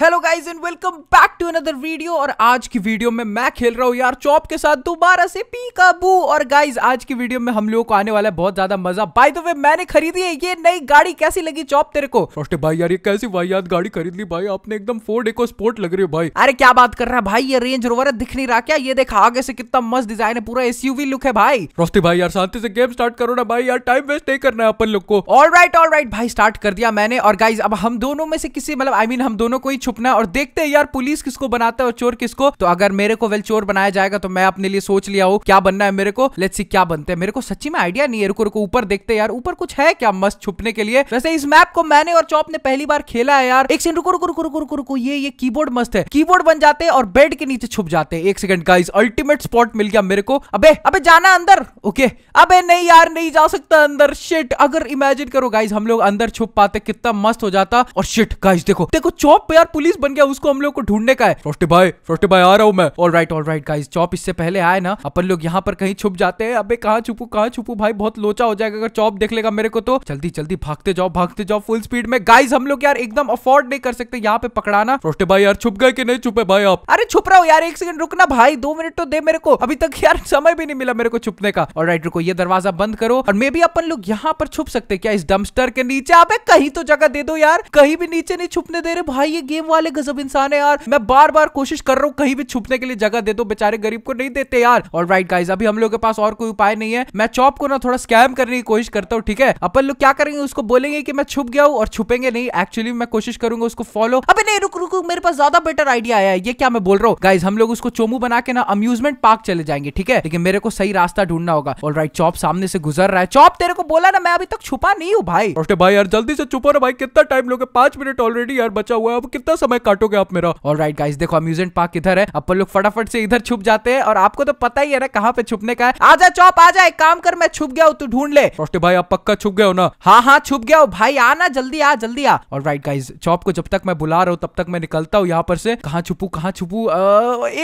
hello guys and welcome back to another video और आज की वीडियो में मैं खेल रहा हूँ यार चॉप के साथ दोबारा से पी काबू और गाइस आज की वीडियो में हम लोगों को आने वाला है बहुत ज्यादा मजा बाय द वे मैंने खरीदी है ये नई गाड़ी कैसी लगी चॉप तेरे को भाई यार ये कैसी भाई यार गाड़ी खरीद ली भाई आपने एकदम फोर्ड इको स्पोर्ट लग रही है भाई अरे क्या बात कर रहा है भाई ये रेंज रोवर दिख नहीं रहा क्या ये देखा आगे से कितना मस्त डिजाइन है पूरा एस लुक है भाई रोस्टे भाई यार शांति से गेम स्टार्ट करो ना भाई यार टाइम वेस्ट नहीं करना है अपन लोग को ऑल राइट ऑल राइट भाई स्टार्ट कर दिया मैंने और गाइज अब हम दोनों में से किसी मतलब आई मीन हम दोनों को ही छुपना है और देखते हैं यार पुलिस किसको बनाता है और चोर किसको तो अगर मेरे को वेल चोर बनाया जाएगा तो मैं अपने लिए सोच लिया हूँ क्या बनना है मेरे को लेट सी क्या बनते हैं मेरे को सच्ची में आइडिया नहीं है रुको रुको ऊपर देखते हैं यार ऊपर कुछ है क्या मस्त छुपने के लिए वैसे इस मैप को मैंने और चौप ने पहली बार खेला है यार एक सेकंड रुको रुको रुको रुको रुको रुको ये ये कीबोर्ड मस्त है कीबोर्ड बन जाते हैं और बेड के नीचे छुप जाते हैं एक सेकंड का अल्टीमेट स्पॉट मिल गया मेरे को अबे अबे जाना अंदर ओके अबे नहीं यार नहीं जा सकता अंदर शिट अगर इमेजिन करो गाइज हम लोग अंदर छुप पाते कितना मस्त हो जाता और शिट गाइज देखो देखो चौप यार पुलिस बन गया उसको हम लोग को ढूंढने का है फ्रोस्टी भाई फ्रोस्टी भाई आ रहा हूँ मैं all right all right guys चौप इससे पहले आए ना अपन लोग यहाँ पर कहीं छुप जाते हैं अबे कहाँ छुपू कहाँ छुपू भाई बहुत लोचा हो जाएगा अगर चौप देख लेगा मेरे को तो जल्दी जल्दी भागते जाओ भागते जाओ फुल स्पीड में गाइज हम लोग यार एकदम अफोर्ड नहीं कर सकते यहाँ पे पकड़ाना फ्रोस्टी भाई यार छुप गए कि नहीं छुपे भाई आप अरे छुप रहा हो यार एक सेकंड रुकना भाई दो मिनट तो दे मेरे को अभी तक यार समय भी नहीं मिला मेरे को छुपने का और राइट रुको ये दरवाजा बंद करो और मे भी अपन लोग यहाँ पर छुप सकते क्या इस डमस्टर के नीचे आप कहीं तो जगह दे दो यार कहीं भी नीचे नहीं छुपने दे रहे भाई ये गेम वाले गजब इंसान है यार मैं बार बार कोशिश कर रहा हूँ कहीं भी छुपने के लिए जगह दे दो बेचारे गरीब को नहीं देते यार और राइट गाइज अभी हम लोग के पास और कोई उपाय नहीं है मैं चौप को ना थोड़ा स्कैम करने की कोशिश करता हूँ ठीक है अपन लोग क्या करेंगे उसको बोलेंगे कि मैं छुप गया हूँ और छुपेंगे नहीं एक्चुअली मैं कोशिश करूंगा उसको फॉलो अभी नहीं रुक रुक मेरे पास ज्यादा बेटर आइडिया आया है ये क्या मैं बोल रहा हूँ गाइज हम लोग उसको चोमू बना के ना अम्यूजमेंट पार्क चले जाएंगे ठीक है लेकिन मेरे को सही रास्ता ढूंढना होगा और राइट चौप सामने से गुजर रहा है चौप तेरे को बोला ना मैं अभी तक छुपा नहीं हूँ भाई भाई यार जल्दी से छुपो ना भाई कितना टाइम लोगे पांच मिनट ऑलरेडी यार बचा हुआ है अब कितना समय काटोगे आप मेरा और राइट गाइस देखो अम्यूजमेंट पार्क इधर है अपन लोग फटाफट से इधर छुप जाते हैं और आपको तो पता ही है ना कहाँ पे छुपने का है आजा चौप आ जाए काम कर मैं छुप गया हूँ तू ढूंढ ले रोस्टे भाई आप पक्का छुप गए हो ना हाँ हाँ छुप गया हो भाई आना जल्दी आ जल्दी आ और राइट गाइज चौप को जब तक मैं बुला रहा हूँ तब तक मैं निकलता हूँ यहाँ पर से कहाँ छुपू कहाँ छुपू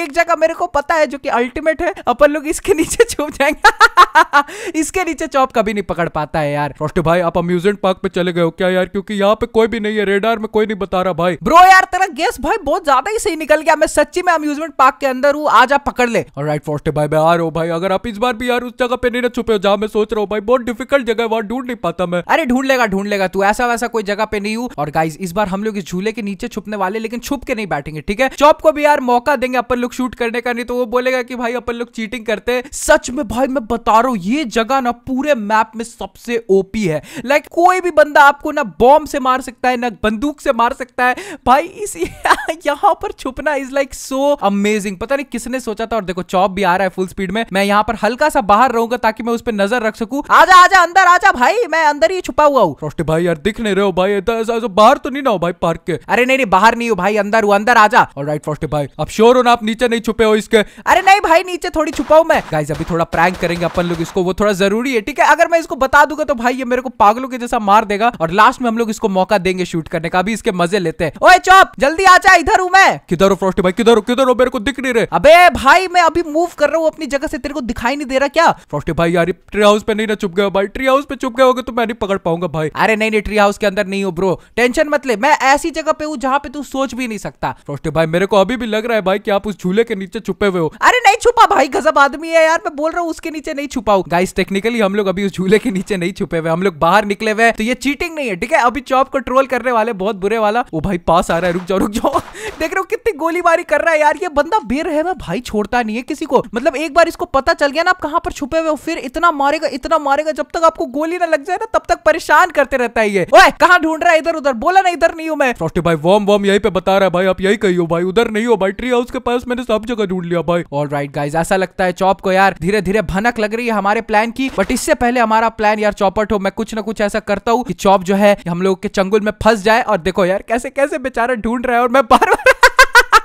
एक जगह मेरे को पता है जो की अल्टीमेट है अपन लोग इसके नीचे छुप जाएंगे इसके नीचे चौप कभी नहीं पकड़ पाता है यार रोस्टे भाई आप अम्यूजमेंट पार्क पे चले गए हो क्या यार क्योंकि यहाँ पे कोई भी नहीं है रेडार में कोई नहीं बता रहा भाई ब्रो यार यार तेरा गेस भाई बहुत ज्यादा ही सही निकल गया मैं सच्ची में अम्यूजमेंट पार्क के अंदर हूँ आज आप पकड़ ले और राइट फोर्स भाई मैं आ रहा हूँ भाई अगर आप इस बार भी यार उस जगह पे नहीं छुपे हो जहाँ मैं सोच रहा हूँ भाई बहुत डिफिकल्ट जगह वहाँ ढूंढ नहीं पाता मैं अरे ढूंढ लेगा ढूंढ लेगा तू ऐसा वैसा कोई जगह पे नहीं हूँ और गाइज इस बार हम लोग इस झूले के नीचे छुपने वाले लेकिन छुप के नहीं बैठेंगे ठीक है चौप को भी यार मौका देंगे अपन लोग शूट करने का नहीं तो वो बोलेगा कि भाई अपन लोग चीटिंग करते हैं सच में भाई मैं बता रहा हूँ ये जगह ना पूरे मैप में सबसे ओपी है लाइक कोई भी बंदा आपको ना बॉम्ब से मार सकता है ना बंदूक से मार सकता है भाई भाई इस यहाँ पर छुपना इज लाइक सो अमेजिंग पता नहीं किसने सोचा था और देखो चौप भी आ रहा है फुल स्पीड में मैं यहाँ पर हल्का सा बाहर रहूंगा ताकि मैं उस पर नजर रख सकू आजा आजा अंदर आजा भाई मैं अंदर ही छुपा हुआ हूँ भाई यार दिख नहीं रहे हो भाई ऐसा बाहर तो नहीं ना हो भाई पार्क के अरे नहीं नहीं बाहर नहीं हो भाई अंदर हूँ अंदर आजा और राइट फर्स्ट भाई अब श्योर हो ना आप नीचे नहीं छुपे हो इसके अरे नहीं भाई नीचे थोड़ी छुपा हूँ मैं गाइज अभी थोड़ा प्रैंक करेंगे अपन लोग इसको वो थोड़ा जरूरी है ठीक है अगर मैं इसको बता दूंगा तो भाई ये मेरे को पागलों के जैसा मार देगा और लास्ट में हम लोग इसको मौका देंगे शूट करने का अभी इसके मजे लेते हैं अप जल्दी आ जा इधर हूँ मैं किधर हो फ्रॉस्टी भाई किधर हो किधर हो मेरे को दिख नहीं रहे अबे भाई मैं अभी मूव कर रहा हूँ अपनी जगह से तेरे को दिखाई नहीं दे रहा क्या फ्रॉस्टी भाई यार ट्री हाउस पे नहीं ना चुप गया भाई ट्री हाउस पे चुप गए होगा तो मैं नहीं पकड़ पाऊंगा भाई अरे नहीं नहीं ट्री हाउस के अंदर नहीं हो ब्रो टेंशन मत ले मैं ऐसी जगह पे हूँ जहाँ पे तू सोच भी नहीं सकता फ्रॉस्टी भाई मेरे को अभी भी लग रहा है भाई की आप उस झूले के नीचे छुपे हुए हो अरे नहीं छुपा भाई गजब आदमी है यार मैं बोल रहा हूँ उसके नीचे नहीं छुपा हूँ गाइस टेक्निकली हम लोग अभी उस झूले के नीचे नहीं छुपे हुए हम लोग बाहर निकले हुए तो ये चीटिंग नहीं है ठीक है अभी चॉप को ट्रोल करने वाले बहुत बुरे वाला वो भाई पास आ रहा है रुक जाओ रुक जाओ देख रहे हो गोलीबारी कर रहा है यार ये बंदा बेर है भाई छोड़ता नहीं है किसी को मतलब एक बार इसको पता चल गया ना आप कहाँ पर छुपे हुए हो फिर इतना मारेगा इतना मारेगा जब तक आपको गोली ना लग जाए ना तब तक परेशान करते रहता है ये ओए कहाँ ढूंढ रहा है इधर उधर बोला ना इधर नहीं हूँ मैं फ्रॉस्टी भाई वॉम वॉम यही पे बता रहा है भाई आप यही कही हो भाई उधर नहीं हो भाई ट्री हाउस के पास मैंने सब जगह ढूंढ लिया भाई ऑल राइट गाइज ऐसा लगता है चौप को यार धीरे धीरे भनक लग रही है हमारे प्लान की बट इससे पहले हमारा प्लान यार चौपट हो मैं कुछ ना कुछ ऐसा करता हूँ कि चौप जो है हम लोग के चंगुल में फंस जाए और देखो यार कैसे कैसे बेचारा ढूंढ रहा है और मैं बार बार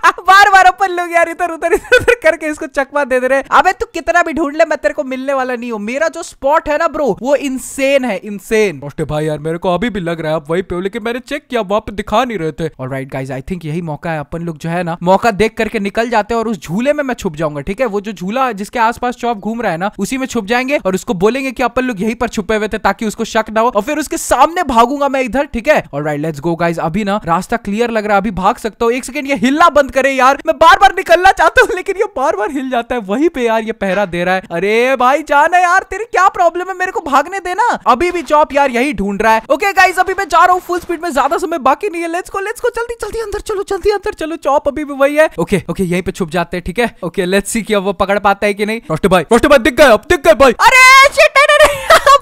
बार बार अपन लोग यार इधर उधर इधर उधर करके इसको चकमा दे दे रहे अबे तू कितना भी ढूंढ ले मैं तेरे को मिलने वाला नहीं हूँ मेरा जो स्पॉट है ना ब्रो वो इनसेन है इंसेन भाई यार मेरे को अभी भी लग रहा है वही पे लेकिन मैंने चेक किया वहां पे दिखा नहीं रहे थे और राइट गाइज आई थिंक यही मौका है अपन लोग जो है ना मौका देख करके निकल जाते हैं और उस झूले में मैं छुप जाऊंगा ठीक है वो जो झूला जिसके आसपास चौप घूम रहा है ना उसी में छुप जाएंगे और उसको बोलेंगे कि अपन लोग यहीं पर छुपे हुए थे ताकि उसको शक ना हो और फिर उसके सामने भागूंगा मैं इधर ठीक है और राइट लेट्स गो गाइज अभी ना रास्ता क्लियर लग रहा है अभी भाग सकता हूँ एक सेकेंड ये हिलना बंद बंद करे यार मैं बार बार निकलना चाहता हूँ लेकिन ये बार बार हिल जाता है वही पे यार ये पहरा दे रहा है अरे भाई जान है यार तेरी क्या प्रॉब्लम है मेरे को भागने देना अभी भी चौप यार यही ढूंढ रहा है ओके गाइज अभी मैं जा रहा हूँ फुल स्पीड में ज्यादा समय बाकी नहीं है लेट्स को लेट्स को जल्दी जल्दी अंदर चलो जल्दी अंदर चलो चौप अभी भी वही है ओके ओके यहीं पे छुप जाते हैं ठीक है ओके लेट्स सी कि अब वो पकड़ पाता है कि नहीं रोस्ट भाई रोस्ट भाई दिख गए अब दिख गए भाई अरे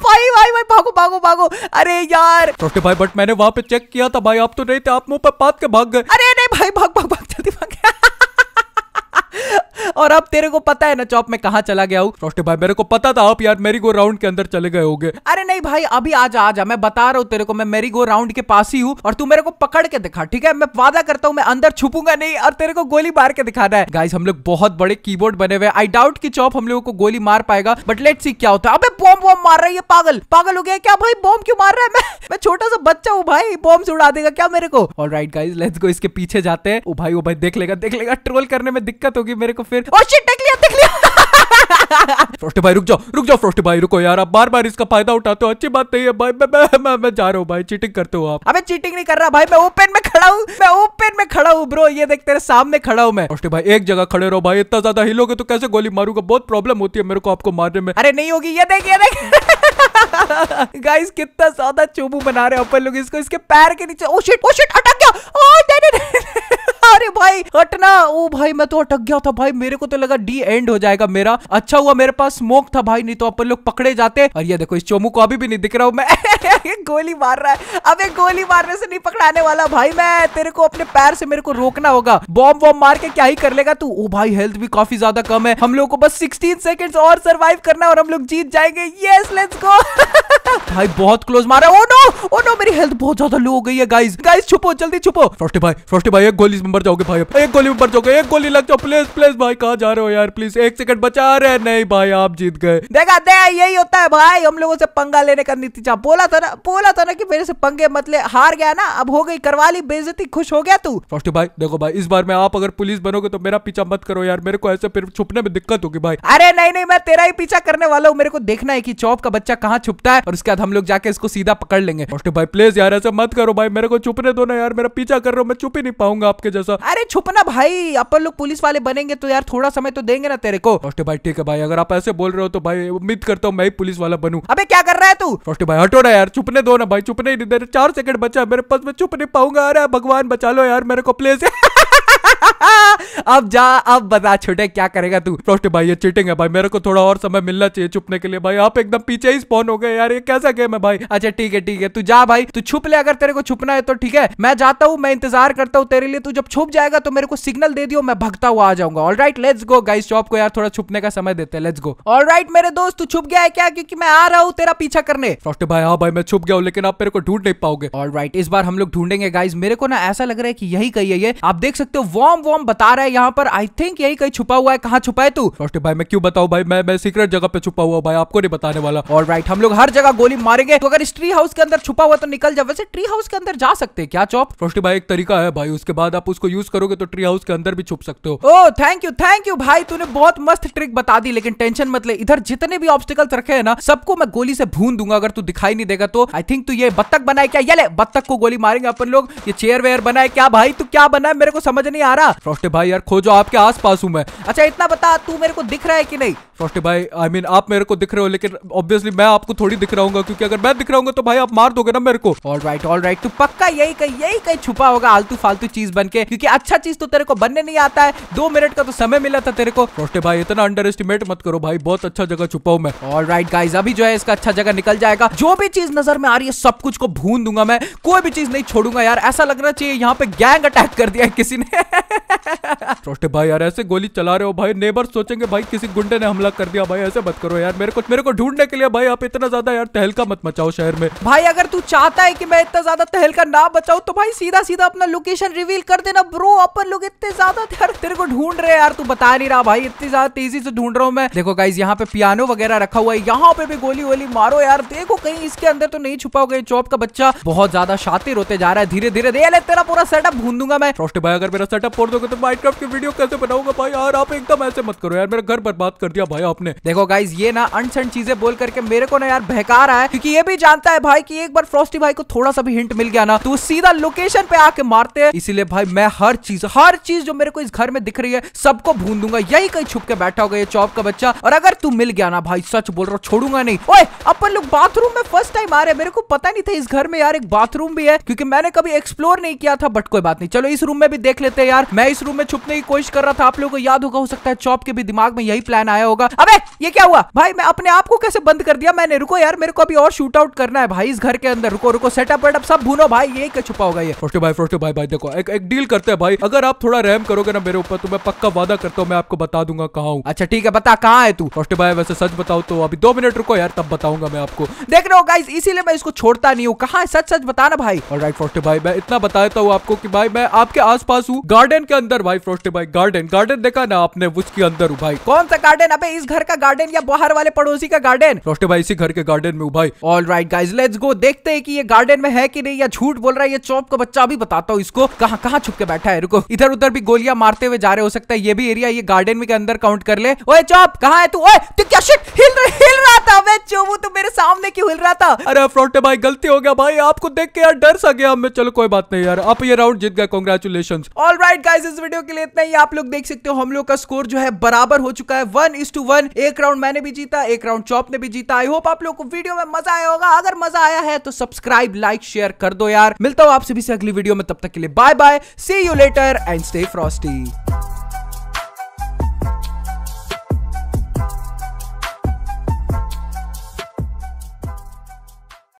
भाई भाई भाई भागो भागो भागो अरे यार छोटे भाई बट मैंने वहाँ पे चेक किया था भाई आप तो नहीं थे आप मुंह पे पात के भाग गए अरे और अब तेरे को पता है ना चौप में कहा चला गया हूँ भाई मेरे को पता था आप यार मेरी गो राउंड के अंदर चले गए होगे अरे नहीं भाई अभी आ जा आ जा मैं बता रहा हूँ तेरे को मैं मेरी गो राउंड के पास ही हूँ और तू मेरे को पकड़ के दिखा ठीक है मैं वादा करता हूँ मैं अंदर छुपूंगा नहीं और तेरे को गोली मार के दिखाना है गाइस हम लोग बहुत बड़े कीबोर्ड बने हुए आई डाउट की चौप हम लोगों को गोली मार पाएगा बट लेट सी क्या होता है अबे बॉम्ब बॉम्ब मार रहा है ये पागल पागल हो गया क्या भाई बॉम्ब क्यों मार रहा है मैं मैं छोटा सा बच्चा हूँ भाई बॉम्ब से उड़ा देगा क्या मेरे को राइट गाइज लेट्स गो इसके पीछे जाते हैं ओ भाई ओ भाई देख लेगा देख लेगा ट्रोल करने में दिक्कत होगी मेरे को फिर ओ oh, शिट देख लिया देख लिया फ्रोस्टी भाई रुक जाओ रुक जाओ फ्रोस्टी भाई रुको यार आप बार बार इसका फायदा उठाते हो अच्छी बात नहीं है भाई मैं मैं, मैं, मैं जा रहा हूँ भाई चीटिंग करते हो आप अबे चीटिंग नहीं कर रहा भाई मैं ओपन में खड़ा हूँ मैं ओपन में खड़ा हूँ ब्रो ये देख तेरे सामने खड़ा हूँ मैं फ्रोस्टी भाई एक जगह खड़े रहो भाई इतना ज्यादा हिलोगे तो कैसे गोली मारूंगा बहुत प्रॉब्लम होती है मेरे को आपको मारने में अरे नहीं होगी ये देख ये देख गाइस कितना ज्यादा चोबू बना रहे हैं अपन लोग इसको इसके पैर के नीचे ओ शिट ओ शिट अटक गया ओ oh, दे अरे भाई हटना ओ oh भाई मैं तो अटक गया था भाई मेरे को तो लगा डी एंड हो जाएगा मेरा अच्छा हुआ मेरे पास स्मोक था भाई नहीं तो अपन लोग पकड़े जाते और ये देखो इस चोमू को अभी भी नहीं दिख रहा हूँ मैं गोली मार रहा है अबे गोली मारने से नहीं पकड़ाने वाला भाई मैं तेरे को अपने पैर से मेरे को रोकना होगा बॉम्ब वॉम्ब मार के क्या ही कर लेगा तू ओ oh भाई हेल्थ भी काफी ज्यादा कम है हम लोग को बस सिक्सटीन सेकेंड और सर्वाइव करना और हम लोग जीत जाएंगे यस लेट्स को भाई बहुत क्लोज मारा ओ नो ओ नो मेरी हेल्थ बहुत ज्यादा लो हो गई है गाइस गाइस छुपो जल्दी छुपो फ्रॉस्टी भाई फ्रॉस्टी भाई एक गोली में मर जाओगे भाई एक गोली में मर जाओगे एक गोली लग जाओ प्लीज प्लीज भाई कहा जा रहे हो यार प्लीज एक सेकंड बचा रहे नहीं भाई आप जीत गए देखा देखा यही होता है भाई हम लोगों से पंगा लेने का चाह बोला था ना बोला था ना कि मेरे से पंगे मतले हार गया ना अब हो गई करवा ली बेजती खुश हो गया तू फ्रॉस्टी भाई देखो भाई इस बार में आप अगर पुलिस बनोगे तो मेरा पीछा मत करो यार मेरे को ऐसे फिर छुपने में दिक्कत होगी भाई अरे नहीं नहीं मैं तेरा ही पीछा करने वाला हूँ मेरे को देखना है की चौप का बच्चा बच्चा कहाँ छुपता है और उसके बाद हम लोग जाके इसको सीधा पकड़ लेंगे भाई प्लीज यार ऐसा मत करो भाई मेरे को छुपने दो ना यार मेरा पीछा कर रहा हूँ मैं छुप ही नहीं पाऊंगा आपके जैसा अरे छुपना भाई अपन लोग पुलिस वाले बनेंगे तो यार थोड़ा समय तो देंगे ना तेरे को भाई ठीक है भाई अगर आप ऐसे बोल रहे हो तो भाई उम्मीद करता हूँ मैं पुलिस वाला बनू अबे क्या कर रहा है तू मोस्टू भाई हटो ना यार छुपने दो ना भाई छुपने ही नहीं दे रहे चार सेकंड बचा मेरे पास मैं छुप नहीं पाऊंगा अरे भगवान बचा लो यार मेरे को प्लीज अब जा अब बता छोटे क्या करेगा तू फ्रॉस्ट भाई ये चीटिंग है भाई मेरे को थोड़ा और समय मिलना चाहिए छुपने के लिए भाई आप एकदम पीछे ही स्पॉन हो गए यार ये कैसा गेम है भाई अच्छा ठीक है ठीक है तू जा भाई तू छुप ले अगर तेरे को छुपना है तो ठीक है मैं जाता हूँ मैं इंतजार करता हूँ तेरे लिए तू जब छुप जाएगा तो मेरे को सिग्नल दे दियो मैं भगता हुआ आ जाऊंगा all right let's go guys shop को यार थोड़ा छुपने का समय देते हैं लेट्स गो ऑल राइट मेरे दोस्त तू छुप गया है क्या क्योंकि मैं आ रहा हूँ तेरा पीछा करने फ्रॉस्ट भाई हाँ भाई मैं छुप गया हूँ लेकिन आप मेरे को ढूंढ नहीं पाओगे ऑल राइट इस बार हम लोग ढूंढेंगे गाइज मेरे को ना ऐसा लग रहा है कि यही कही है ये आप देख सकते हो वो बॉम्ब वॉम्ब बता रहा है यहाँ पर आई थिंक यही कहीं छुपा हुआ है कहाँ छुपा है तू फर्स्ट भाई मैं क्यों बताऊँ भाई मैं मैं सीक्रेट जगह पे छुपा हुआ भाई आपको नहीं बताने वाला और राइट हम लोग हर जगह गोली मारेंगे तो अगर इस ट्री हाउस के अंदर छुपा हुआ तो निकल जाए वैसे ट्री हाउस के अंदर जा सकते हैं क्या चौप फर्स्ट भाई एक तरीका है भाई उसके बाद आप उसको यूज करोगे तो ट्री हाउस के अंदर भी छुप सकते हो oh thank you thank you भाई तूने बहुत मस्त ट्रिक बता दी लेकिन टेंशन मत ले इधर जितने भी ऑब्स्टिकल्स रखे हैं ना सबको मैं गोली से भून दूंगा अगर तू दिखाई नहीं देगा तो आई थिंक तू ये बत्तख बनाए क्या ये ले बत्तख को गोली मारेंगे अपन लोग ये चेयर वेयर बनाए क्या भाई तू क्या बनाए मेरे को समझ नहीं आ रहा फ्रॉस्टे भाई यार खोजो आपके आस पास हूँ मैं अच्छा इतना बता तू मेरे को दिख रहा है की नहीं फ्रॉस्टे भाई आई I मीन mean, आप मेरे को दिख रहे हो लेकिन ऑब्वियसली मैं आपको थोड़ी दिख रहा हूँ क्योंकि अगर मैं दिख रहा हूँ तो भाई आप मार दोगे ना मेरे को ऑल राइट ऑल राइट तू पक्का यही कहीं यही कहीं छुपा होगा आलतू फालतू चीज बन के क्योंकि अच्छा चीज तो तेरे को बनने नहीं आता है दो मिनट का तो समय मिला था तेरे को फ्रॉस्टे भाई इतना अंडर एस्टिमेट मत करो भाई बहुत अच्छा जगह छुपा हूँ मैं ऑल राइट गाइज अभी जो है इसका अच्छा जगह निकल जाएगा जो भी चीज नजर में आ रही है सब कुछ को भून दूंगा मैं कोई भी चीज नहीं छोड़ूंगा यार ऐसा लगना चाहिए यहाँ पे गैंग अटैक कर दिया है किसी ने छोटे भाई यार ऐसे गोली चला रहे हो भाई नेबर सोचेंगे भाई किसी गुंडे ने हमला कर दिया भाई ऐसे मत करो यार मेरे को मेरे को ढूंढने के लिए भाई आप इतना ज्यादा यार तहलका मत मचाओ शहर में भाई अगर तू चाहता है की मैं इतना ज्यादा तहलका ना बचाऊ तो भाई सीधा सीधा अपना लोकेशन रिवील कर देना ब्रो अपन लोग इतने ज्यादा यार तेरे को ढूंढ रहे यार तू बता नहीं रहा भाई इतनी ज्यादा तेजी से ढूंढ रहा हूँ मैं देखो गाइज यहाँ पे पियानो वगैरह रखा हुआ है यहाँ पे भी गोली वोली मारो यार देखो कहीं इसके अंदर तो नहीं छुपा हो चौप का बच्चा बहुत ज्यादा शातिर होते जा रहा है धीरे धीरे दे तेरा पूरा सेटअप भून दूंगा मैं भाई अगर मेरा सेटअप फोड़ दोगे तो माइनक्राफ्ट की वीडियो कैसे बनाऊंगा भाई यार आप एकदम ऐसे मत करो यार मेरा घर बर्बाद कर दिया भाई आपने देखो गाइज ये ना अनसन चीजें बोल करके मेरे को ना यार बहका रहा है क्योंकि ये भी जानता है भाई की एक बार फ्रॉस्टी भाई को थोड़ा सा भी हिंट मिल गया ना तो सीधा लोकेशन पे आके मारते है इसीलिए भाई मैं हर चीज हर चीज जो मेरे को इस घर में दिख रही है सबको भून दूंगा यही कहीं छुप के बैठा होगा ये चौप का बच्चा और अगर तू मिल गया ना भाई सच बोल रहा छोड़ूंगा नहीं ओए अपन लोग बाथरूम में फर्स्ट टाइम आ रहे हैं मेरे को पता नहीं था इस घर में यार एक बाथरूम भी है क्योंकि मैंने कभी एक्सप्लोर नहीं किया था बट कोई बात नहीं चलो इस रूम में भी देख लेते हैं यार मैं इस रूम में छुपने की कोशिश कर रहा था आप लोगों को याद होगा हो सकता है चौप के भी दिमाग में यही प्लान आया होगा अबे ये क्या हुआ भाई मैं अपने आप को कैसे बंद कर दिया मैंने रुको यार मेरे को अभी और शूट आउट करना है भाई इस घर के अंदर रुको रुको सेटअप वेटअप सब भूनो भाई ये क्या छुपा होगा ये फ्रोस्टो भाई फ्रोस्टो भाई भाई देखो एक डील करते हैं भाई अगर आप थोड़ा रैम करोगे ना मेरे ऊपर तो मैं पक्का वादा करता हूँ मैं आपको बता दूंगा कहा हूँ अच्छा ठीक है बता कहाँ है तू फ्रोस्टो भाई वैसे सच बताओ तो अभी दो मिनट रुको यार तब बताऊंगा मैं आपको देख रहे हो गाइस इसीलिए मैं इसको छोड़ता नहीं हूँ कहा सच सच बताना भाई और राइट फ्रोस्टो भाई मैं इतना बता देता हूँ आपको की भाई मैं आपके आस पास हूँ गार्डन गार्डन के अंदर भाई फ्रोस्टे भाई गार्डन गार्डन देखा ना आपने उसके अंदर भाई कौन सा गार्डन अबे इस घर का गार्डन या बाहर वाले पड़ोसी का गार्डन फ्रोस्टे भाई इसी घर के गार्डन में भाई all right guys let's go देखते हैं कि ये गार्डन में है कि नहीं या झूठ बोल रहा है ये चौप का बच्चा अभी बताता हूँ इसको कहाँ कहाँ छुप के बैठा है रुको इधर उधर भी गोलियां मारते हुए जा रहे हो सकता है ये भी एरिया ये गार्डन में के अंदर काउंट कर ले ओए चौप कहाँ है तू ओए तू क्या शिट हिल हिल रहा था मैं चोबू तू मेरे सामने क्यों हिल रहा था अरे फ्रोटे भाई गलती हो गया भाई आपको देख के यार डर सा गया मैं चलो कोई बात नहीं यार आप ये राउंड जीत गए कॉन्ग्रेचुलेन ऑल राइट गाइस इस वीडियो के लिए इतना ही आप लोग देख सकते हो हम लोग का स्कोर जो है बराबर हो चुका है वन इज टू वन एक राउंड मैंने भी जीता एक राउंड चौप ने भी जीता आई होप आप लोग को वीडियो में मजा आया होगा अगर मजा आया है तो सब्सक्राइब लाइक शेयर कर दो यार मिलता हूं आप सभी से अगली वीडियो में तब तक के लिए bye bye see you later and stay Frosty